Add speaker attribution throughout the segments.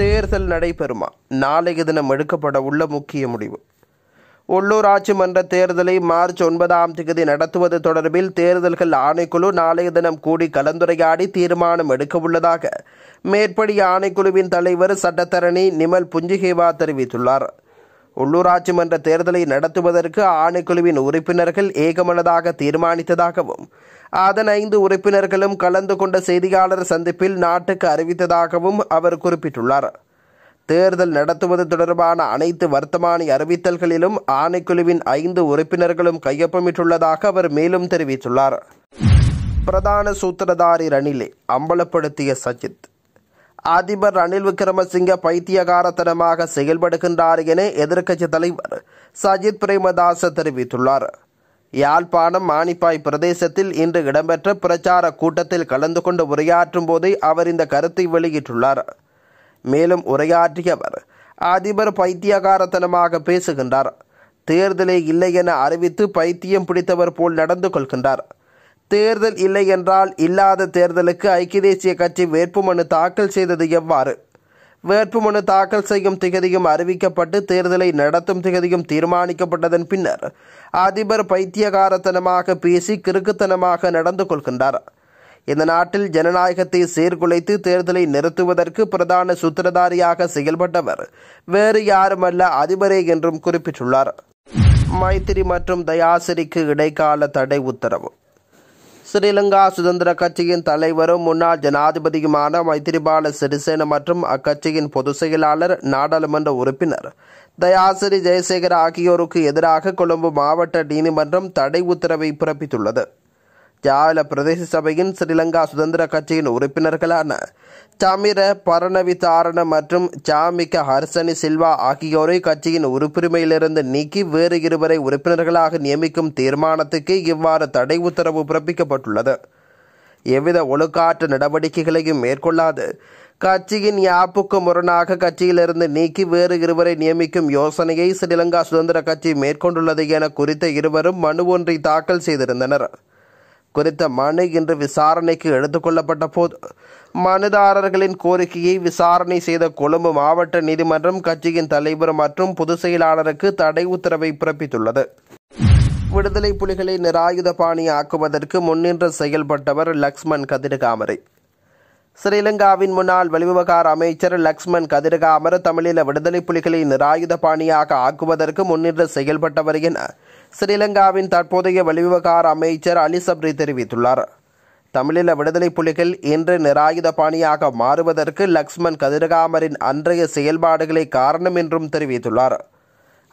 Speaker 1: தேர்தல் நடைபெறுமா நாளைய தினம் எடுக்கப்பட உள்ள முக்கிய முடிவு உள்ளூராட்சி மன்ற தேர்தலை மார்ச் ஒன்பதாம் தேதி நடத்துவது தொடர்பில் தேர்தல்கள் ஆணைக்குழு நாளைய தினம் கூடி கலந்துரையாடி தீர்மானம் எடுக்க உள்ளதாக மேற்படி ஆணைக்குழுவின் தலைவர் சட்டத்தரணி நிமல் புஞ்சிகேவா தெரிவித்துள்ளார் உள்ளூராட்சி மன்ற தேர்தலை நடத்துவதற்கு ஆணைக்குழுவின் உறுப்பினர்கள் ஏகமனதாக தீர்மானித்ததாகவும் அதன் ஐந்து உறுப்பினர்களும் கலந்து கொண்ட செய்தியாளர் சந்திப்பில் நாட்டுக்கு அறிவித்ததாகவும் அவர் குறிப்பிட்டுள்ளார் தேர்தல் நடத்துவது தொடர்பான அனைத்து வர்த்தமானி அறிவித்தல்களிலும் ஆணைக்குழுவின் ஐந்து உறுப்பினர்களும் கையொப்பமிட்டுள்ளதாக அவர் மேலும் தெரிவித்துள்ளார் பிரதான சூத்திரதாரி ரணிலை அம்பலப்படுத்திய சஜித் அதிபர் ரணில் விக்ரமசிங்க பைத்தியகாரத்தனமாக செயல்படுகின்றார் என எதிர்க்கட்சி தலைவர் சஜித் பிரேமதாச தெரிவித்துள்ளார் யாழ்ப்பாணம் மானிப்பாய் பிரதேசத்தில் இன்று இடம்பெற்ற பிரச்சார கூட்டத்தில் கலந்து கொண்டு உரையாற்றும் போதே அவர் இந்த கருத்தை வெளியிட்டுள்ளார் மேலும் உரையாற்றிய அவர் அதிபர் பைத்தியகாரத்தனமாக பேசுகின்றார் தேர்தலே இல்லை என அறிவித்து பைத்தியம் பிடித்தவர் போல் நடந்து கொள்கின்றார் தேர்தல் இல்லை என்றால் இல்லாத தேர்தலுக்கு ஐக்கிய தேசிய கட்சி வேட்புமனு தாக்கல் செய்தது எவ்வாறு வேட்புமனு தாக்கல் செய்யும் திகதியும் அறிவிக்கப்பட்டு தேர்தலை நடத்தும் திகதியும் தீர்மானிக்கப்பட்டதன் பின்னர் அதிபர் பைத்தியகாரத்தனமாக பேசி கிறுக்குத்தனமாக நடந்து கொள்கின்றார் இந்த நாட்டில் ஜனநாயகத்தை சீர்குலைத்து தேர்தலை நிறுத்துவதற்கு பிரதான சூத்திரதாரியாக செயல்பட்டவர் வேறு யாருமல்ல அதிபரே என்றும் குறிப்பிட்டுள்ளார் மைத்திரி மற்றும் தயாசிரிக்கு இடைக்கால தடை உத்தரவு ஸ்ரீலங்கா சுதந்திர கட்சியின் தலைவரும் முன்னாள் ஜனாதிபதியுமான மைத்திரிபால சிறிசேன மற்றும் அக்கட்சியின் பொதுச் செயலாளர் நாடாளுமன்ற உறுப்பினர் தயாசிரி ஜெயசேகர் ஆகியோருக்கு எதிராக கொழும்பு மாவட்ட நீதிமன்றம் தடை உத்தரவை பிறப்பித்துள்ளது யாழ பிரதேச சபையின் ஸ்ரீலங்கா சுதந்திர கட்சியின் உறுப்பினர்களான சமிர பரணவிதாரண மற்றும் சாமிக ஹர்சனி சில்வா ஆகியோரை கட்சியின் உறுப்புரிமையிலிருந்து நீக்கி வேறு இருவரை உறுப்பினர்களாக நியமிக்கும் தீர்மானத்துக்கு இவ்வாறு தடை உத்தரவு பிறப்பிக்கப்பட்டுள்ளது எவ்வித ஒழுக்காற்று நடவடிக்கைகளையும் மேற்கொள்ளாது கட்சியின் யாப்புக்கு முரணாக கட்சியிலிருந்து நீக்கி வேறு இருவரை நியமிக்கும் யோசனையை ஸ்ரீலங்கா சுதந்திர கட்சி மேற்கொண்டுள்ளது என குறித்த இருவரும் மனு ஒன்றை தாக்கல் செய்திருந்தனர் குறித்த மனு இன்று விசாரணைக்கு எடுத்துக்கொள்ளப்பட்ட போது மனுதாரர்களின் கோரிக்கையை விசாரணை செய்த கொழும்பு மாவட்ட நீதிமன்றம் கட்சியின் தலைவர் மற்றும் பொதுச் செயலாளருக்கு தடை உத்தரவை பிறப்பித்துள்ளது விடுதலை புலிகளை பாணி ஆக்குவதற்கு முன்னின்று செயல்பட்டவர் லக்ஷ்மண் கதிர்காமரை ஸ்ரீலங்காவின் முன்னாள் வெளிவிவகார அமைச்சர் லக்ஷ்மண் கதிரக அமர தமிழில விடுதலை புலிகளை நிராயுத பாணியாக ஆக்குவதற்கு முன்னின்று செயல்பட்டவர் என ஸ்ரீலங்காவின் தற்போதைய வெளிவிவகார அமைச்சர் அலி சப்ரி தெரிவித்துள்ளார் தமிழில விடுதலை புலிகள் இன்று நிராயுத பாணியாக மாறுவதற்கு லக்ஷ்மண் கதிரகாமரின் அன்றைய செயல்பாடுகளை காரணம் என்றும் தெரிவித்துள்ளார்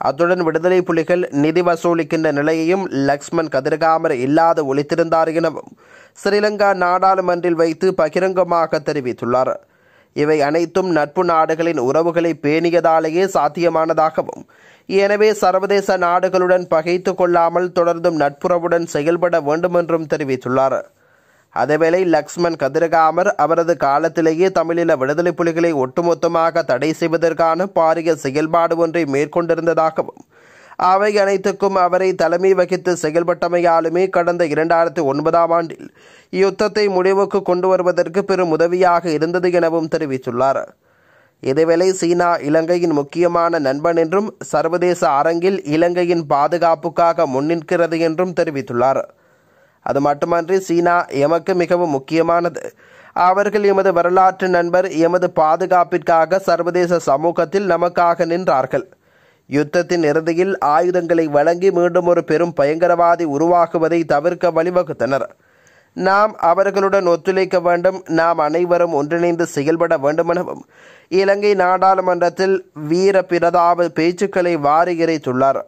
Speaker 1: அத்துடன் விடுதலை புலிகள் நிதி வசூலிக்கின்ற நிலையையும் லக்ஷ்மண் கதிரகாமர் இல்லாது ஒழித்திருந்தார் எனவும் ஸ்ரீலங்கா நாடாளுமன்றில் வைத்து பகிரங்கமாக தெரிவித்துள்ளார் இவை அனைத்தும் நட்பு நாடுகளின் உறவுகளை பேணியதாலேயே சாத்தியமானதாகவும் எனவே சர்வதேச நாடுகளுடன் பகைத்து கொள்ளாமல் தொடர்ந்தும் நட்புறவுடன் செயல்பட வேண்டுமென்றும் தெரிவித்துள்ளார் அதேவேளை லக்ஷ்மண் கதிரகாமர் அவரது காலத்திலேயே தமிழீழ விடுதலை புலிகளை ஒட்டுமொத்தமாக தடை செய்வதற்கான பாரிய செயல்பாடு ஒன்றை மேற்கொண்டிருந்ததாகவும் அவை அனைத்துக்கும் அவரை தலைமை வகித்து செயல்பட்டமையாலுமே கடந்த இரண்டாயிரத்தி ஒன்பதாம் ஆண்டில் யுத்தத்தை முடிவுக்கு கொண்டு வருவதற்கு பெரும் உதவியாக இருந்தது எனவும் தெரிவித்துள்ளார் இதேவேளை சீனா இலங்கையின் முக்கியமான நண்பன் என்றும் சர்வதேச அரங்கில் இலங்கையின் பாதுகாப்புக்காக முன்னிற்கிறது என்றும் தெரிவித்துள்ளார் அது மட்டுமன்றி சீனா எமக்கு மிகவும் முக்கியமானது அவர்கள் எமது வரலாற்று நண்பர் எமது பாதுகாப்பிற்காக சர்வதேச சமூகத்தில் நமக்காக நின்றார்கள் யுத்தத்தின் இறுதியில் ஆயுதங்களை வழங்கி மீண்டும் ஒரு பெரும் பயங்கரவாதி உருவாகுவதை தவிர்க்க வழிவகுத்தனர் நாம் அவர்களுடன் ஒத்துழைக்க வேண்டும் நாம் அனைவரும் ஒன்றிணைந்து செயல்பட வேண்டுமெனவும் இலங்கை நாடாளுமன்றத்தில் வீர பிரதாப பேச்சுக்களை வாரி இறைத்துள்ளார்